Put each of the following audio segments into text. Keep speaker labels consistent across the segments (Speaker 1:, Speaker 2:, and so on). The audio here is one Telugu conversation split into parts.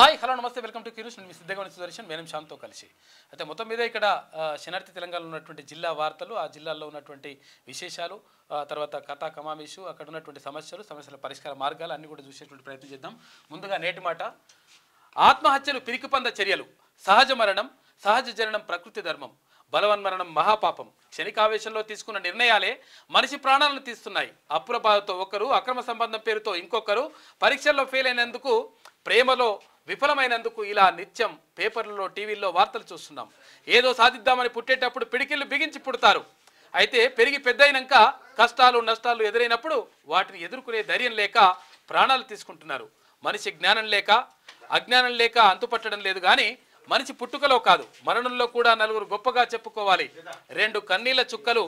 Speaker 1: హాయ్ హలో నమస్తే వెల్కమ్ టు కిరుష్ నేను మీ సిద్ధగౌని సుదర్శన్ మేనం శాంతో కలిసి అయితే మొత్తం మీద ఇక్కడ శనార్థి తెలంగాణలో ఉన్నటువంటి జిల్లా వార్తలు ఆ జిల్లాల్లో ఉన్నటువంటి విశేషాలు తర్వాత కథా కమామేషు అక్కడ ఉన్నటువంటి సమస్యలు సమస్యల పరిష్కార మార్గాలు అన్నీ కూడా చూసేటువంటి ప్రయత్నం చేద్దాం ముందుగా నేటి మాట ఆత్మహత్యలు పిరికిపంద చర్యలు సహజ మరణం సహజ జననం ప్రకృతి ధర్మం బలవన్మరణం మహాపాపం క్షణికావేశంలో తీసుకున్న నిర్ణయాలే మనిషి ప్రాణాలను తీస్తున్నాయి అప్పుల బాధతో ఒకరు అక్రమ సంబంధం పేరుతో ఇంకొకరు పరీక్షల్లో ఫెయిల్ అయినందుకు ప్రేమలో విఫలమైనందుకు ఇలా నిత్యం పేపర్లలో టీవీల్లో వార్తలు చూస్తున్నాం ఏదో సాధిద్దామని పుట్టేటప్పుడు పిడికిళ్ళు బిగించి పుడతారు అయితే పెరిగి పెద్దయినాక కష్టాలు నష్టాలు ఎదురైనప్పుడు వాటిని ఎదుర్కొనే ధైర్యం లేక ప్రాణాలు తీసుకుంటున్నారు మనిషి జ్ఞానం లేక అజ్ఞానం లేక అంతుపట్టడం లేదు కానీ మనిషి పుట్టుకలో కాదు మరణంలో కూడా నలుగురు గొప్పగా చెప్పుకోవాలి రెండు కన్నీళ్ల చుక్కలు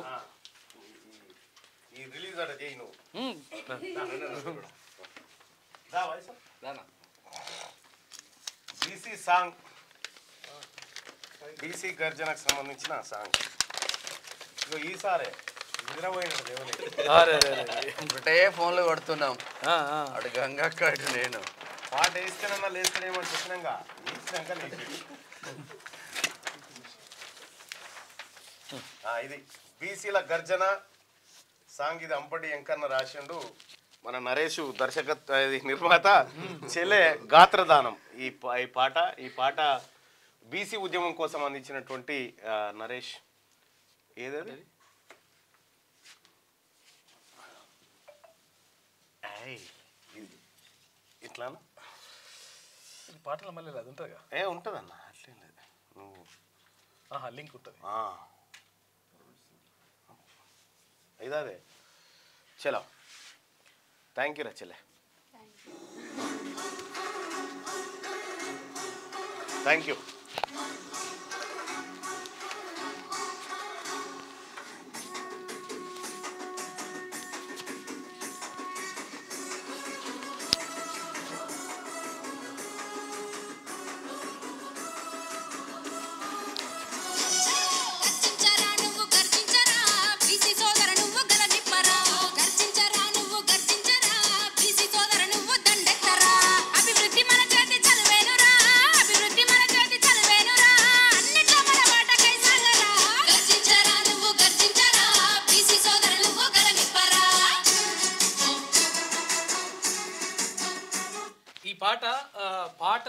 Speaker 2: రిలీజ్ బీసీ సాంగ్ బీసీ గర్జనకు సంబంధించిన సాంగ్ ఇగో ఈసారి
Speaker 3: ఒకటే ఫోన్లో కొడుతున్నాం అటు గంగక్క కాడు నేను
Speaker 2: పాట వేస్తేనన్నా లేస్తానేమో చెప్పినాక వేసినాక ఇది బీసీల గర్జన సాంగ్ ఇది అంపటి ఎంకన్న రాసిండు మన నరేష్ దర్శకత్వ నిర్మాత చెల్లె గాత్రదానం ఈ ఈ పాట ఈ పాట బీసీ ఉద్యమం కోసం అందించినటువంటి నరేష్ ఏదది ఇట్లా
Speaker 1: పాటలు మళ్ళీ అది ఉంటుందిగా
Speaker 2: ఏ ఉంటుందన్న అట్లే లేదు నువ్వు లింక్ ఉంటుంది ఇదే చలో Thank you, Rachel. Thank you. Thank you.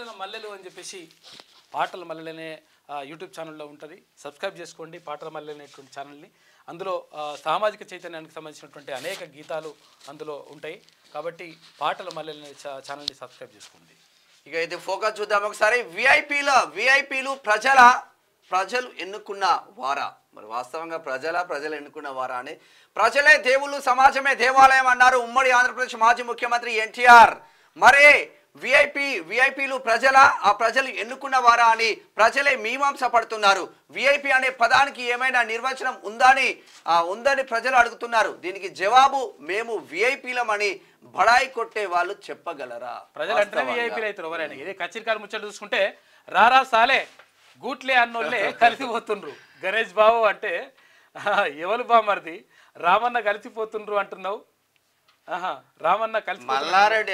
Speaker 1: పాటల మల్లెలు అని చెప్పేసి పాటల మల్లెలనే యూట్యూబ్ ఛానల్లో ఉంటుంది సబ్స్క్రైబ్ చేసుకోండి పాటల మల్లెలు అనేటువంటి ఛానల్ని అందులో సామాజిక చైతన్యానికి సంబంధించినటువంటి అనేక గీతాలు అందులో ఉంటాయి కాబట్టి పాటల మల్లెలు అనే ఛానల్ని సబ్స్క్రైబ్ చేసుకోండి
Speaker 3: ఇక ఇది ఫోకస్ చూద్దాం ఒకసారి విఐపీల విఐపీలు ప్రజల ప్రజలు ఎన్నుకున్న వారా మరి వాస్తవంగా ప్రజల ప్రజలు ఎన్నుకున్న వారా అని ప్రజలే దేవుళ్ళు సమాజమే దేవాలయం అన్నారు ఉమ్మడి ఆంధ్రప్రదేశ్ మాజీ ముఖ్యమంత్రి ఎన్టీఆర్ మరే విఐపి విఐపీలు ప్రజల ఆ ప్రజలు ఎన్నుకున్న వారా అని ప్రజలే మీమాంస పడుతున్నారు విఐపి అనే పదానికి ఏమైనా నిర్వచనం ఉందని ఉందని ప్రజలు అడుగుతున్నారు దీనికి జవాబు మేము విఐపీలమని బడాయి కొట్టే వాళ్ళు చెప్పగలరా ప్రజలంటే విఐపీలు
Speaker 1: అయితే ఎవరైనా ఇది కచ్చిరికారు ముచ్చట చూసుకుంటే రారా సాలే గూట్లే అన్నోళ్ళే కలిసిపోతుండ్రు గణేష్ బాబు అంటే ఎవరు బామర్ది రామన్న కలిసిపోతుండ్రు అంటున్నావు రామన్న కలిసి మల్లారెడ్డి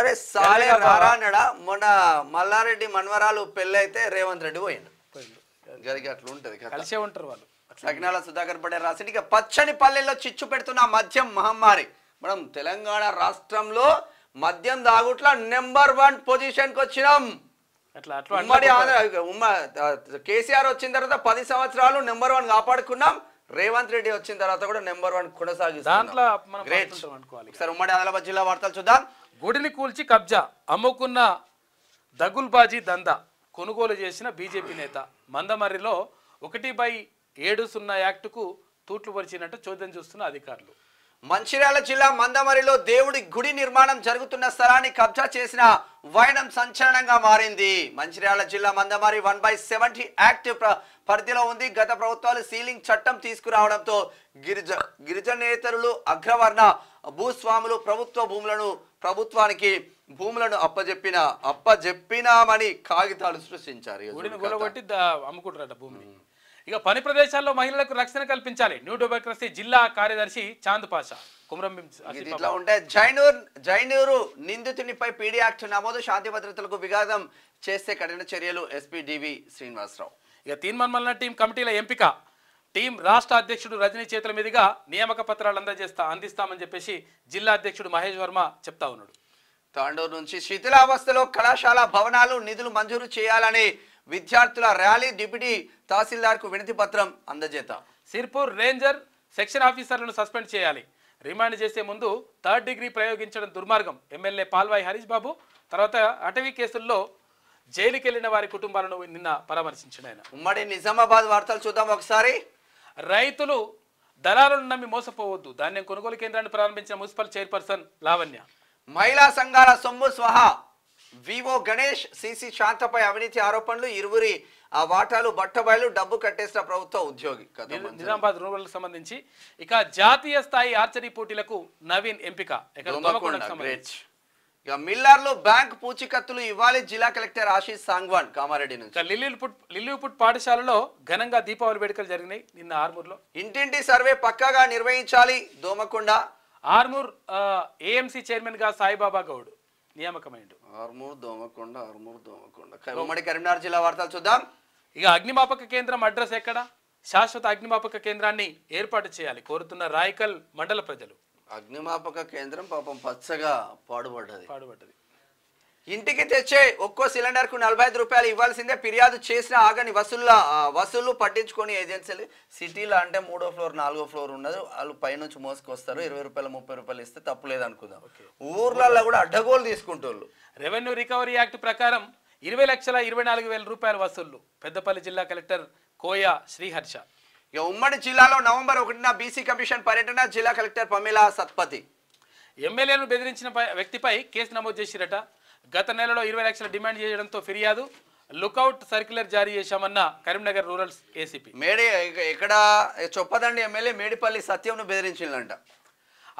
Speaker 3: అరే సాలే రారా అన్నాడా మొన్న మల్లారెడ్డి మన్వరాలు పెళ్ళైతే రేవంత్ రెడ్డి పోయిండు జరిగి అట్లా ఉంటది కలిసే ఉంటారు వాళ్ళు సగ్నాల సుధాకర్ పడే రాసింది ఇక పచ్చని పల్లెల్లో చిచ్చు పెడుతున్న మద్యం మహమ్మారి మనం తెలంగాణ రాష్ట్రంలో మద్యం తాగుట్ల నెంబర్ వన్ కి వచ్చినాం ఉమ్మడి ఆంధ్ర కేసీఆర్ వచ్చిన తర్వాత పది సంవత్సరాలు నెంబర్ వన్ కాపాడుకున్నాం రేవంత్ రెడ్డి వచ్చిన తర్వాత కూడా నెంబర్ వన్ కొనసాగిస్తుంది
Speaker 1: ఉమ్మడి ఆదిలాబాద్ జిల్లా వార్తలు చూద్దాం గుడిని కూల్చి కబ్జా అమ్ముకున్న దగుల్బాజీ దందా కొనుగోలు చేసిన బీజేపీ నేత మందమర్రిలో ఒకటి బై ఏడు సున్నా యాక్టుకు తూట్లు పరిచినట్టు చోద్యం చూస్తున్న అధికారులు
Speaker 3: మంచిర్యాల జిల్లా మందమరిలో దేవుడి గుడి నిర్మాణం జరుగుతున్న స్థలాన్ని కబ్జా చేసిన వైనం సంచలనంగా మారింది మంచిర్యాల జిల్లా Mandamarri one by seventy act పరిధిలో ఉంది గత ప్రభుత్వాలు సీలింగ్ చట్టం తీసుకురావడంతో గిరిజ గిరిజనేతరులు అగ్రవర్ణ భూస్వాములు ప్రభుత్వ భూములను ప్రభుత్వానికి భూములను అప్పజెప్పిన
Speaker 1: అప్పజెప్పినామని కాగితాలు సృష్టించారు గొలగొట్టి అమ్ముకుంటారట భూమిని ఇక పని ప్రదేశాల్లో మహిళలకు రక్షణ కల్పించాలి న్యూ డెమోక్రసీ జిల్లా కార్యదర్శి చాంద్ పాషా ఇట్లా
Speaker 3: ఉంటే జైనూర్ జైనూరు నిందితునిపై పీడీ యాక్ట్ నమోదు శాంతి భద్రతలకు విఘాతం చేస్తే కఠిన చర్యలు ఎస్పీ డివి శ్రీనివాసరావు
Speaker 1: ఇక తీన్మన్మల్ల టీం కమిటీల ఎంపిక టీం రాష్ట్ర అధ్యక్షుడు రజనీ చేతుల మీదుగా నియామక పత్రాలు అందజేస్తా అందిస్తామని చెప్పేసి జిల్లా అధ్యక్షుడు మహేష్ వర్మ చెప్తా ఉన్నాడు
Speaker 3: తాండూరు నుంచి శిథిలావస్థలో కళాశాల భవనాలు నిధులు మంజూరు చేయాలని విద్యార్థుల ర్యాలీ డిప్యూటీ
Speaker 1: తహసీల్దార్కు వినతి పత్రం అందజేత సిర్పూర్ రేంజర్ సెక్షన్ ఆఫీసర్లను సస్పెండ్ చేయాలి రిమాండ్ చేసే ముందు థర్డ్ డిగ్రీ ప్రయోగించడం దుర్మార్గం ఎమ్మెల్యే పాల్వాయి హరీష్ బాబు తర్వాత అటవీ కేసుల్లో జైలుకి వెళ్ళిన వారి కుటుంబాలను నిన్న పరామర్శించిన ఆయన ఉమ్మడి నిజామాబాద్ వార్తలు చూద్దాం ఒకసారి రైతులు దళాలను నమ్మి మోసపోవద్దు ధాన్యం కొనుగోలు కేంద్రాన్ని ప్రారంభించిన మున్సిపల్ చైర్పర్సన్ లావణ్య మహిళా సంఘాల సొమ్ము స్వహా
Speaker 3: వివో గణేష్ సిసి శాంతపై అవినీతి ఆరోపణలు ఇరువురి ఆ వాటాలు బట్టబయలు డబ్బు
Speaker 1: కట్టేసిన ప్రభుత్వ ఉద్యోగి నిజామాబాద్ రూరల్ సంబంధించి ఇక జాతీయ స్థాయి ఆర్చరీ పోటీలకు నవీన్ ఎంపిక ఇక మిల్లార్లో బ్యాంక్ పూచికత్తులు
Speaker 3: ఇవ్వాలి జిల్లా కలెక్టర్ ఆశీష్ సాంగ్వాన్ కామారెడ్డి నుంచి లిల్లీపుట్ లిల్లీపుట్ పాఠశాలలో
Speaker 1: ఘనంగా దీపావళి వేడుకలు జరిగినాయి నిన్న ఆర్మూర్లో ఇంటింటి సర్వే పక్కాగా నిర్వహించాలి దోమకొండ ఆర్మూర్ ఏఎంసీ చైర్మన్ గా సాయిబాబా గౌడ్ నియామకమైండు ఆర్మూర్ దోమకొండ ఆర్మూర్ దోమకొండ ఉమ్మడి కరీంనగర్ జిల్లా వార్తలు చూద్దాం ఇక అగ్నిమాపక కేంద్రం అడ్రస్ ఎక్కడ శాశ్వత అగ్నిమాపక కేంద్రాన్ని ఏర్పాటు చేయాలి కోరుతున్న రాయకల్ మండల ప్రజలు
Speaker 3: అగ్నిమాపక కేంద్రం పాపం పచ్చగా పాడుపడ్డది పాడుపడ్డది ఇంటికి తెచ్చే ఒక్కో సిలిండర్కు నలభై ఐదు రూపాయలు ఇవ్వాల్సిందే ఫిర్యాదు చేసిన ఆగని వసూళ్ళ వసూలు పట్టించుకొని ఏజెన్సీలు సిటీలో అంటే మూడో ఫ్లోర్ నాలుగో ఫ్లోర్ ఉన్నది వాళ్ళు పైనుంచి మోసుకొస్తారు ఇరవై
Speaker 1: రూపాయలు ముప్పై రూపాయలు ఇస్తే తప్పు
Speaker 3: లేదనుకుందాం ఊర్లలో కూడా అడ్డగోలు తీసుకుంటారు
Speaker 1: రెవెన్యూ రికవరీ యాక్ట్ ప్రకారం ఇరవై లక్షల ఇరవై నాలుగు వేల రూపాయల వసూళ్లు పెద్దపల్లి జిల్లా కలెక్టర్ కోయా శ్రీహర్ష ఇక ఉమ్మడి జిల్లాలో నవంబర్ ఒకటిన బీసీ కమిషన్ పర్యటన జిల్లా కలెక్టర్ పమిలా సత్పతి ఎమ్మెల్యేను బెదిరించిన వ్యక్తిపై కేసు నమోదు చేసిరట గత నెలలో ఇరవై లక్షల డిమాండ్ చేయడంతో ఫిర్యాదు లుకౌట్ సర్క్యులర్ జారీ చేశామన్న కరీంనగర్ రూరల్ ఏసీపీ మేడి ఇక్కడ చొప్పదండి ఎమ్మెల్యే మేడిపల్లి సత్యంను బెదిరించిందంట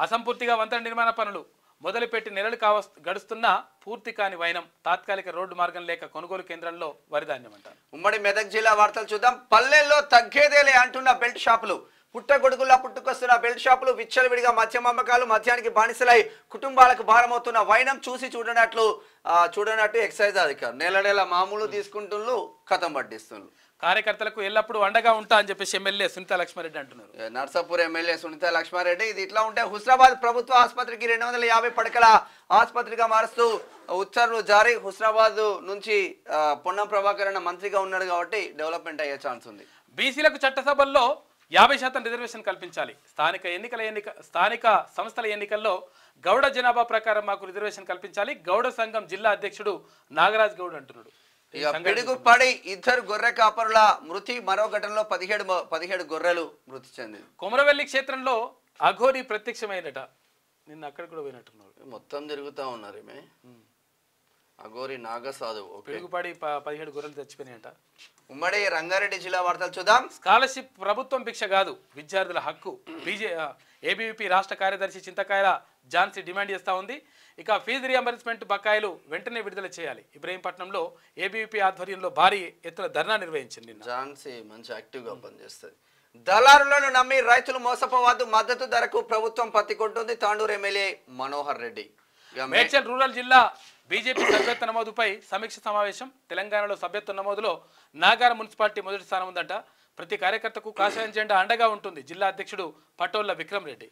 Speaker 1: అసంపూర్తిగా వంతెన నిర్మాణ పనులు మొదలుపెట్టి నెలలు కావ గడుస్తున్నా పూర్తి కాని వైనం తాత్కాలిక రోడ్డు మార్గం లేక కొనుగోలు కేంద్రంలో వరిధాన్యం అంటారు ఉమ్మడి మెదక్ జిల్లా వార్తలు చూద్దాం
Speaker 3: పల్లెల్లో తగ్గేదేలే అంటున్న బెల్ట్ షాపులు పుట్టగొడుగులా పుట్టుకొస్తున్న బెల్ట్ షాపులు విడిగా మద్యం అమ్మకాలు మద్యానికి బానిసలై కుటుంబాలకు భారమవుతున్న వైనం చూసి చూడనట్లు చూడనట్టు ఎక్సైజ్ అధికారులు నెల నెల మామూలు తీసుకుంటున్నారు కథం పట్టిస్తున్నారు
Speaker 1: కార్యకర్తలకు ఎల్లప్పుడూ అండగా ఉంటా అని చెప్పేసి ఎమ్మెల్యే సునీత లక్ష్మారెడ్డి అంటున్నారు నర్సాపూర్ ఎమ్మెల్యే సునీత లక్ష్మారెడ్డి ఇది ఇట్లా ఉంటే
Speaker 3: హుస్నాబాద్ ప్రభుత్వ ఆసుపత్రికి రెండు వందల యాభై పడకల ఆసుపత్రిగా మారుస్తూ ఉత్తర్వులు జారీ హుస్నాబాద్ నుంచి పొన్నం ప్రభాకర్ అన్న మంత్రిగా ఉన్నాడు కాబట్టి డెవలప్మెంట్ అయ్యే ఛాన్స్ ఉంది
Speaker 1: బీసీలకు చట్టసభల్లో యాభై శాతం రిజర్వేషన్ కల్పించాలి స్థానిక ఎన్నికల ఎన్నిక స్థానిక సంస్థల ఎన్నికల్లో గౌడ జనాభా ప్రకారం మాకు రిజర్వేషన్ కల్పించాలి గౌడ సంఘం జిల్లా అధ్యక్షుడు నాగరాజ్ గౌడ్ అంటున్నాడు ఇక పిడుగుపడి ఇద్దరు గొర్రె కాపరుల మృతి మరో
Speaker 3: ఘటనలో పదిహేడు పదిహేడు గొర్రెలు మృతి చెందింది
Speaker 1: కొమరవెల్లి క్షేత్రంలో అఘోరి ప్రత్యక్షమైనట నిన్న అక్కడ కూడా పోయినట్టున్నారు మొత్తం తిరుగుతా ఉన్నారు ఏమే
Speaker 3: అఘోరి నాగసాధువు పిడుగుపడి
Speaker 1: పదిహేడు గొర్రెలు చచ్చిపోయినాయట
Speaker 3: ఉమ్మడి రంగారెడ్డి జిల్లా వార్తలు
Speaker 1: చూద్దాం స్కాలర్షిప్ ప్రభుత్వం భిక్ష కాదు విద్యార్థుల హక్కు బీజే ఏబీవీపీ రాష్ట్ర కార్యదర్శి చింతకాయల ఝాన్సీ డిమాండ్ చేస్తూ ఉంది ఇక ఫీజు రియంబర్స్మెంట్ బకాయిలు వెంటనే విడుదల చేయాలి ఇబ్రహీంపట్నంలో ఏబీవీపీ ఆధ్వర్యంలో భారీ ఎత్తున ధర్నా నిర్వహించింది
Speaker 3: ఝాన్సీ మంచి యాక్టివ్గా
Speaker 1: పనిచేస్తుంది దళారులను
Speaker 3: నమ్మి రైతులు మోసపోవద్దు మద్దతు ధరకు ప్రభుత్వం
Speaker 1: పత్తికొంటుంది తాండూరు ఎమ్మెల్యే మనోహర్ రెడ్డి మేడ్చల్ రూరల్ జిల్లా బీజేపీ సభ్యత్వ నమోదుపై సమీక్ష సమావేశం తెలంగాణలో సభ్యత్వ నమోదులో నాగార మున్సిపాలిటీ మొదటి స్థానం ఉందట ప్రతి కార్యకర్తకు కాషాయం జెండా అండగా ఉంటుంది జిల్లా అధ్యక్షుడు పటోళ్ల విక్రమ్ రెడ్డి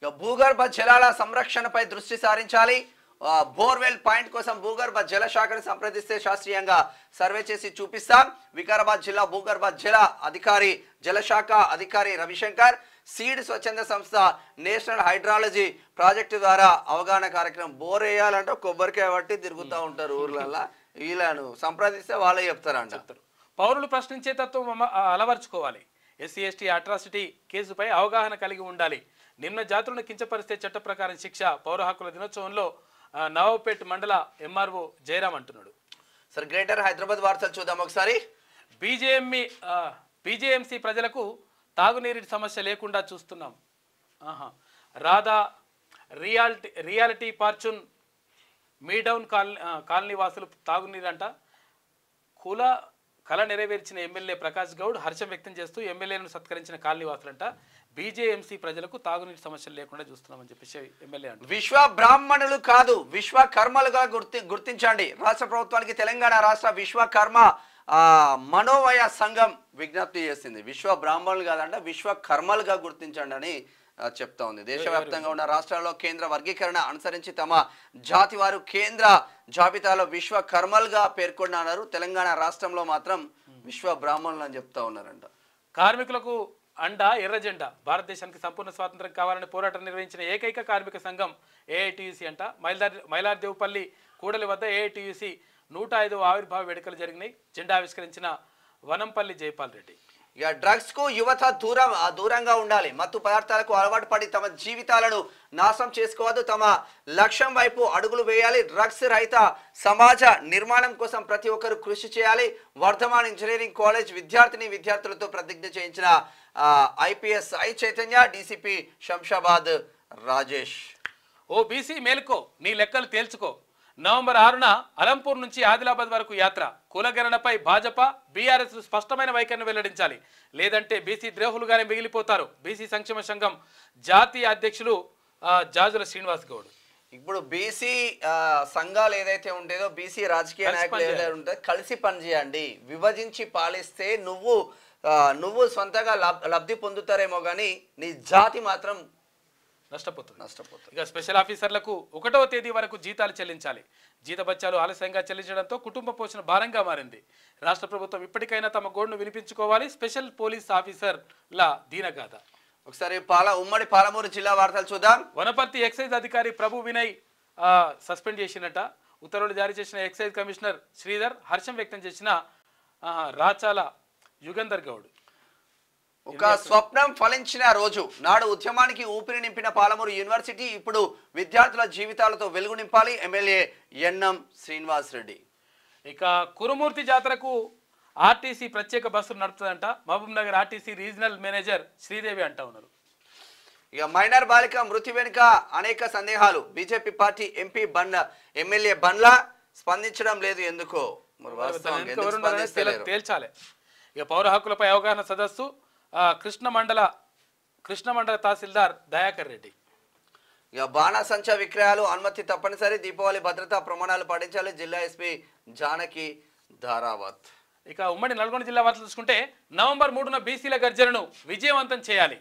Speaker 3: ఇక భూగర్భ జలాల సంరక్షణపై దృష్టి సారించాలి బోర్వెల్ పాయింట్ కోసం భూగర్భ జల శాఖను సంప్రదిస్తే శాస్త్రీయంగా సర్వే చేసి చూపిస్తాం వికారాబాద్ జిల్లా భూగర్భ జల అధికారి జలశాఖ అధికారి రవిశంకర్ సీడ్ స్వచ్ఛంద సంస్థ నేషనల్ హైడ్రాలజీ ప్రాజెక్టు ద్వారా అవగాహన కార్యక్రమం బోర్ వేయాలంటే కొబ్బరికాయ బట్టి తిరుగుతూ ఉంటారు ఊర్లలో
Speaker 1: వీళ్ళను సంప్రదిస్తే వాళ్ళే చెప్తారంటారు పౌరులు ప్రశ్నించే తత్వం అలవర్చుకోవాలి ఎస్సీ ఎస్టీ అట్రాసిటీ కేసుపై అవగాహన కలిగి ఉండాలి నిమ్న జాతులను కించపరిస్తే చట్ట ప్రకారం శిక్ష పౌర హక్కుల దినోత్సవంలో నవాబ్పేట్ మండల ఎంఆర్ఓ జయరాం అంటున్నాడు సార్ గ్రేటర్ హైదరాబాద్ వార్తలు చూద్దాం ఒకసారి బీజేఎంఈ బీజేఎంసీ ప్రజలకు తాగునీరు సమస్య లేకుండా చూస్తున్నాం ఆహా రాధా రియాలిటీ రియాలిటీ ఫార్చ్యూన్ మీడౌన్ కాలనీ కాలనీ వాసులు తాగునీరు అంట కుల కళ నెరవేర్చిన ఎమ్మెల్యే ప్రకాష్ గౌడ్ హర్షం వ్యక్తం చేస్తూ ఎమ్మెల్యేలను సత్కరించిన కాలనీవాసులంట బీజేఎంసీ ప్రజలకు తాగునీటి సమస్యలు లేకుండా చూస్తున్నామని చెప్పేసి ఎమ్మెల్యే
Speaker 3: విశ్వ బ్రాహ్మణులు కాదు విశ్వ కర్మలుగా గుర్తి గుర్తించండి రాష్ట్ర ప్రభుత్వానికి తెలంగాణ రాష్ట్ర విశ్వకర్మ మనోవయ సంఘం విజ్ఞప్తి చేసింది విశ్వ బ్రాహ్మణులు కాదంట విశ్వ కర్మలుగా గుర్తించండి అని చెప్తా ఉంది దేశవ్యాప్తంగా ఉన్న రాష్ట్రాల్లో కేంద్ర వర్గీకరణ అనుసరించి తమ జాతి వారు కేంద్ర జాబితాలో విశ్వ పేర్కొన్న పేర్కొన్నారు తెలంగాణ రాష్ట్రంలో మాత్రం విశ్వ బ్రాహ్మణులు అని చెప్తా
Speaker 1: ఉన్నారంట కార్మికులకు అండ ఎర్రజెండా భారతదేశానికి సంపూర్ణ స్వాతంత్రం కావాలని పోరాటం నిర్వహించిన ఏకైక కార్మిక సంఘం ఏఐటీయూసీ అంట మైలార్ మైలార్దేవుపల్లి కూడలి వద్ద ఏఐటీయూసీ నూట ఐదు ఆవిర్భావ వేడుకలు జరిగినాయి జెండా ఆవిష్కరించిన వనంపల్లి జైపాల్ రెడ్డి
Speaker 3: ఇక డ్రగ్స్కు యువత దూరం దూరంగా ఉండాలి మత్తు పదార్థాలకు అలవాటు పడి తమ జీవితాలను నాశనం చేసుకోవద్దు తమ లక్ష్యం వైపు అడుగులు వేయాలి డ్రగ్స్ రహిత సమాజ నిర్మాణం కోసం ప్రతి ఒక్కరు కృషి చేయాలి వర్ధమాన్ ఇంజనీరింగ్ కాలేజ్ విద్యార్థిని విద్యార్థులతో ప్రతిజ్ఞ చేయించిన IPS I Chaitanya DCP Shamshabad
Speaker 1: Rajesh ఓ బీసీ మేలుకో నీ లెక్కలు తేల్చుకో నవంబర్ ఆరున అలంపూర్ నుంచి ఆదిలాబాద్ వరకు యాత్ర కులగణనపై భాజపా బీఆర్ఎస్ స్పష్టమైన వైఖరిని వెల్లడించాలి లేదంటే బీసీ ద్రోహులుగానే మిగిలిపోతారు బీసీ సంక్షేమ సంఘం జాతీయ అధ్యక్షులు జాజుల శ్రీనివాస్ గౌడ్
Speaker 3: ఇప్పుడు బీసీ సంఘాలు ఏదైతే ఉండేదో బీసీ రాజకీయ నాయకులు ఏదైతే ఉంటుందో కలిసి పనిచేయండి విభజించి పాలిస్తే నువ్వు నువ్వు సొంతగా లబ్ధి పొందుతారేమో కానీ నీ జాతి మాత్రం
Speaker 1: నష్టపోతుంది నష్టపోతుంది ఇక స్పెషల్ ఆఫీసర్లకు ఒకటవ తేదీ వరకు జీతాలు చెల్లించాలి బత్యాలు ఆలస్యంగా చెల్లించడంతో కుటుంబ పోషణ భారంగా మారింది రాష్ట్ర ప్రభుత్వం ఇప్పటికైనా తమ గోడును వినిపించుకోవాలి స్పెషల్ పోలీస్ ఆఫీసర్ల దీనగాథ ఒకసారి పాల ఉమ్మడి పాలమూరు జిల్లా వార్తలు చూద్దాం వనపర్తి ఎక్సైజ్ అధికారి ప్రభు వినయ్ సస్పెండ్ చేసినట ఉత్తర్వులు జారీ చేసిన ఎక్సైజ్ కమిషనర్ శ్రీధర్ హర్షం వ్యక్తం చేసిన రాచాల యుగంధర్ గౌడ్ ఒక స్వప్నం
Speaker 3: ఫలించిన రోజు
Speaker 1: నాడు ఉద్యమానికి ఊపిరి నింపిన
Speaker 3: పాలమూరు యూనివర్సిటీ ఇప్పుడు విద్యార్థుల జీవితాలతో వెలుగు నింపాలి ఎమ్మెల్యే ఎన్ఎం
Speaker 1: శ్రీనివాస్ రెడ్డి ఇక కురుమూర్తి జాతరకు ఆర్టీసీ ప్రత్యేక బస్సులు నడుపుతుందంట Mahabub Nagar RTC regional manager Sridevi అంటా ఉన్నారు ఇక మైనర్ బాలిక
Speaker 3: మృతి వెనుక అనేక సందేహాలు BJP party MP Bandla MLA Bandla స్పందించడం లేదు ఎందుకో
Speaker 1: తేల్చాలి ఇక పౌర హక్కులపై అవగాహన సదస్సు కృష్ణమండల కృష్ణమండల తహసీల్దార్ దయాకర్ రెడ్డి ఇక
Speaker 3: బాణాసంచా విక్రయాలు అనుమతి తప్పనిసరి దీపావళి భద్రతా ప్రమాణాలు పాటించాలి
Speaker 1: జిల్లా ఎస్పీ జానకి ధారావత్ ఇక ఉమ్మడి నల్గొండ జిల్లా వార్తలు చూసుకుంటే నవంబర్ మూడున బీసీల గర్జనను విజయవంతం చేయాలి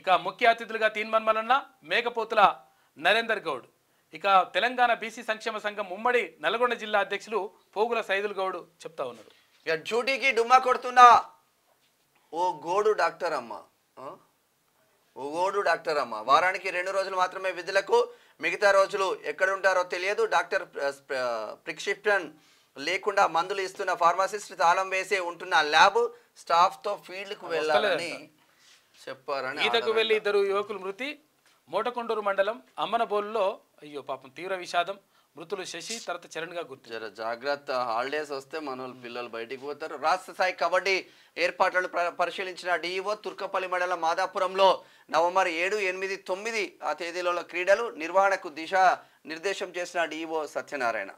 Speaker 1: ఇక ముఖ్య అతిథులుగా తీన్మన్మలన్న మేకపోతుల నరేందర్ గౌడ్ ఇక తెలంగాణ బీసీ సంక్షేమ సంఘం ఉమ్మడి నల్గొండ జిల్లా అధ్యక్షులు పోగుల సైదుల్ గౌడ్ చెప్తా ఉన్నారు ఇక డ్యూటీకి డుమ్మా కొడుతున్నా
Speaker 3: ఓ గోడు డాక్టర్ అమ్మ ఓ గోడు డాక్టర్ అమ్మ వారానికి రెండు రోజులు మాత్రమే విధులకు మిగతా రోజులు ఎక్కడుంటారో తెలియదు డాక్టర్ ప్రిక్షిప్షన్ లేకుండా మందులు ఇస్తున్న ఫార్మాసిస్ట్ తాళం వేసే ఉంటున్న ల్యాబ్ స్టాఫ్తో ఫీల్డ్కు వెళ్ళాలని చెప్పారని ఈతకు వెళ్ళి
Speaker 1: ఇద్దరు యువకులు మృతి మోటకొండూరు మండలం అమ్మనబోల్లో అయ్యో పాపం తీవ్ర విషాదం మృతులు శశి తర్వాత చరణ్ గా గుర్తు జాగ్రత్త హాలిడేస్ వస్తే మన పిల్లలు బయటికి పోతారు రాష్ట్ర స్థాయి కబడ్డీ
Speaker 3: ఏర్పాట్లను పరిశీలించిన డిఈఓ తుర్కపల్లి మండలం మాదాపురంలో నవంబర్ ఏడు ఎనిమిది తొమ్మిది ఆ తేదీలలో క్రీడలు నిర్వహణకు దిశ నిర్దేశం చేసిన డిఈఓ సత్యనారాయణ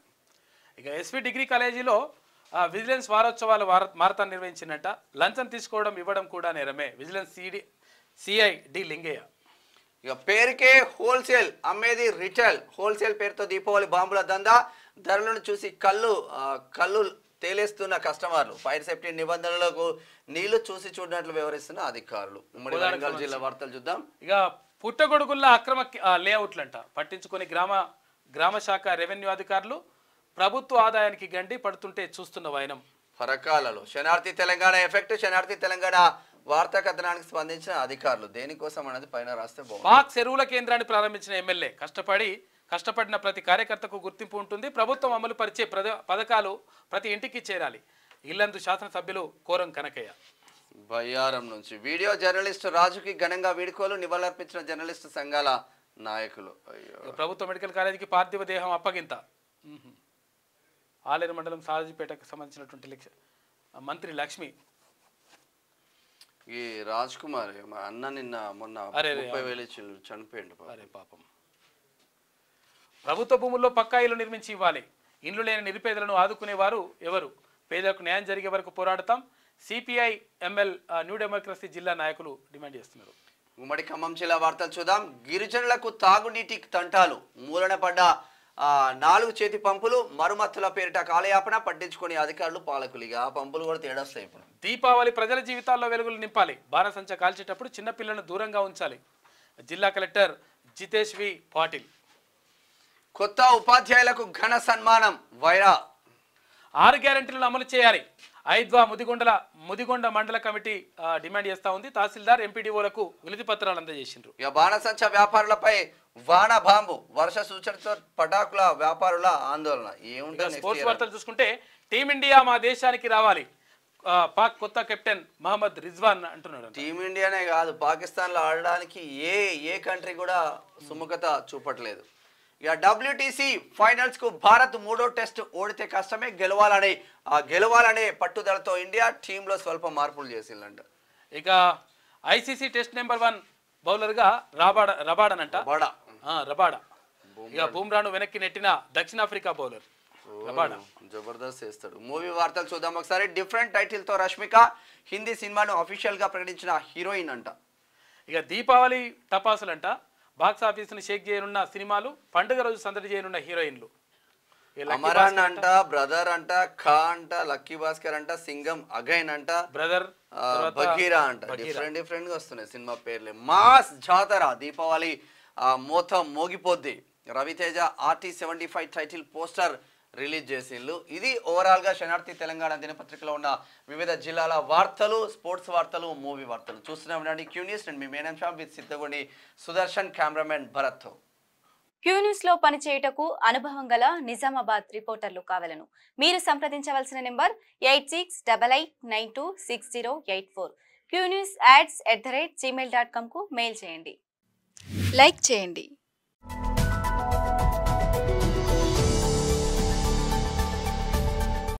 Speaker 1: ఇక ఎస్వి డిగ్రీ కాలేజీలో విజిలెన్స్ వారోత్సవాలు మారతాన్ని నిర్వహించినట్ట లంచం తీసుకోవడం ఇవ్వడం కూడా నేరమే vigilance CD CI D Lingaiah ఇక
Speaker 3: పేరుకే హోల్సేల్ అమ్మేది రిటైల్ హోల్సేల్ పేరుతో దీపావళి బాంబుల దందా ధరలను చూసి కళ్ళు కళ్ళు తేలేస్తున్న కస్టమర్లు ఫైర్ సేఫ్టీ నిబంధనలకు నీళ్లు చూసి చూడనట్లు వివరిస్తున్న అధికారులు ఉమ్మడి వరంగల్ జిల్లా వార్తలు చూద్దాం
Speaker 1: ఇక పుట్టగొడుగుల్లో అక్రమ లేఅవుట్లంట పట్టించుకొని గ్రామ గ్రామ శాఖ రెవెన్యూ అధికారులు ప్రభుత్వ ఆదాయానికి గండి పడుతుంటే చూస్తున్న వైనం ఫరకాలలో శనార్థి తెలంగాణ ఎఫెక్ట్ శనార్థి తెలంగాణ
Speaker 3: వార్తా కథనానికి స్పందించిన అధికారులు దేనికోసం అనేది పైన రాస్తే పాక్
Speaker 1: చెరువుల కేంద్రాన్ని ప్రారంభించిన ఎమ్మెల్యే కష్టపడి కష్టపడిన ప్రతి కార్యకర్తకు గుర్తింపు ఉంటుంది ప్రభుత్వం అమలు పరిచే పథకాలు ప్రతి ఇంటికి చేరాలి ఇల్లందు శాసనసభ్యులు కోరం కనకయ్య
Speaker 3: బయ్యారం నుంచి వీడియో జర్నలిస్టు రాజుకి ఘనంగా వీడుకోలు నివాళులర్పించిన జర్నలిస్టు సంఘాల నాయకులు
Speaker 1: ప్రభుత్వ మెడికల్ కాలేజీకి పార్థివ దేహం అప్పగింత ఆలేరు మండలం సారజీపేటకు సంబంధించినటువంటి మంత్రి లక్ష్మి
Speaker 3: ఈ రాజ్ కుమార్ మా అన్న నిన్న మొన్న ముప్పై వేలు
Speaker 1: చనిపోయిండు అరే పాపం ప్రభుత్వ భూముల్లో పక్కా ఇల్లు నిర్మించి ఇవ్వాలి ఇండ్లు లేని నిరుపేదలను ఆదుకునేవారు ఎవరు పేదలకు న్యాయం జరిగే వరకు పోరాడతాం సిపిఐ ఎంఎల్ న్యూ డెమోక్రసీ జిల్లా నాయకులు డిమాండ్ చేస్తున్నారు ఉమ్మడి ఖమ్మం జిల్లా వార్తలు చూద్దాం
Speaker 3: గిరిజనులకు తాగునీటి తంటాలు మూలన పడ్డ నాలుగు చేతి పంపులు మరుమత్తుల పేరిట కాలయాపన పట్టించుకునే అధికారులు పాలకులు ఇక ఆ పంపులు కూడా తేడొస్తాయి ఇప్పుడు
Speaker 1: దీపావళి ప్రజల జీవితాల్లో వెలుగులు నింపాలి బాణసంచ కాల్చేటప్పుడు చిన్నపిల్లలను దూరంగా ఉంచాలి జిల్లా కలెక్టర్ జితేష్ వి పాటిల్ కొత్త ఉపాధ్యాయులకు ఘన సన్మానం వైరా ఆరు గ్యారంటీలను అమలు చేయాలి ఐద్వా ముదిగొండల ముదిగొండ మండల కమిటీ డిమాండ్ చేస్తా ఉంది తహసీల్దార్ ఎంపీడీఓలకు విలుది పత్రాలు అందజేసిండ్రు ఇక బాణసంచ వ్యాపారులపై
Speaker 3: వాన బాంబు వర్ష సూచనతో పటాకుల వ్యాపారుల ఆందోళన
Speaker 1: ఏముంటుంది స్పోర్ట్స్ వార్తలు చూసుకుంటే టీమిండియా మా దేశానికి రావాలి పాక్ కొత్త కెప్టెన్ మహమ్మద్ రిజ్వాన్ అంటున్నాడు
Speaker 3: టీమిండియానే కాదు పాకిస్తాన్లో ఆడడానికి ఏ ఏ కంట్రీ కూడా సుముఖత చూపట్లేదు ఇక డబ్ల్యూటీసీ ఫైనల్స్ కు భారత్ మూడో టెస్ట్ ఓడితే కష్టమే గెలవాలనే గెలవాలనే పట్టుదలతో ఇండియా టీంలో స్వల్ప మార్పులు
Speaker 1: చేసిందంట ఇక ఐసీసీ టెస్ట్ నెంబర్ వన్ బౌలర్గా రాబాడ రబాడనంట రబాడా ఇక బూమ్రాను వెనక్కి నెట్టిన దక్షిణాఫ్రికా బౌలర్
Speaker 3: జబర్దస్త్ చేస్తాడు మూవీ వార్తలు చూద్దాం ఒకసారి డిఫరెంట్ టైటిల్ తో రష్మిక హిందీ
Speaker 1: సినిమాను గా ప్రకటించిన హీరోయిన్ అంట ఇక దీపావళి అంట బాక్స్ ని షేక్ చేయనున్న సినిమాలు పండుగ రోజు సందడి చేయనున్న హీరోయిన్లు అమరాన్ అంట
Speaker 3: బ్రదర్ అంట ఖా అంట లక్కీ భాస్కర్ అంట సింగం అగైన్ అంట
Speaker 1: బ్రదర్ బగీరా అంట డిఫరెంట్
Speaker 3: డిఫరెంట్ గా వస్తున్నాయి సినిమా పేర్లు మాస్ జాతర దీపావళి మోత మోగిపోద్ది Raviteja RT seventy five title poster release చేసిండ్లు ఇది ఓవరాల్గా శనార్థి తెలంగాణ దినపత్రికలో ఉన్న వివిధ జిల్లాల వార్తలు స్పోర్ట్స్ వార్తలు మూవీ వార్తలు చూస్తున్నాం రండి క్యూ న్యూస్ మీ మేనం షాప్ with Siddhagundi Sudarshan cameraman Bharat Q news లో పనిచేయుటకు అనుభవం గల నిజామాబాద్ రిపోర్టర్లు కావలను మీరు సంప్రదించవలసిన number eight six double eight nine two six zero eight four Q news ads at the rate Gmail dot కామ్కు మెయిల్ చేయండి
Speaker 2: లైక్
Speaker 1: చేయండి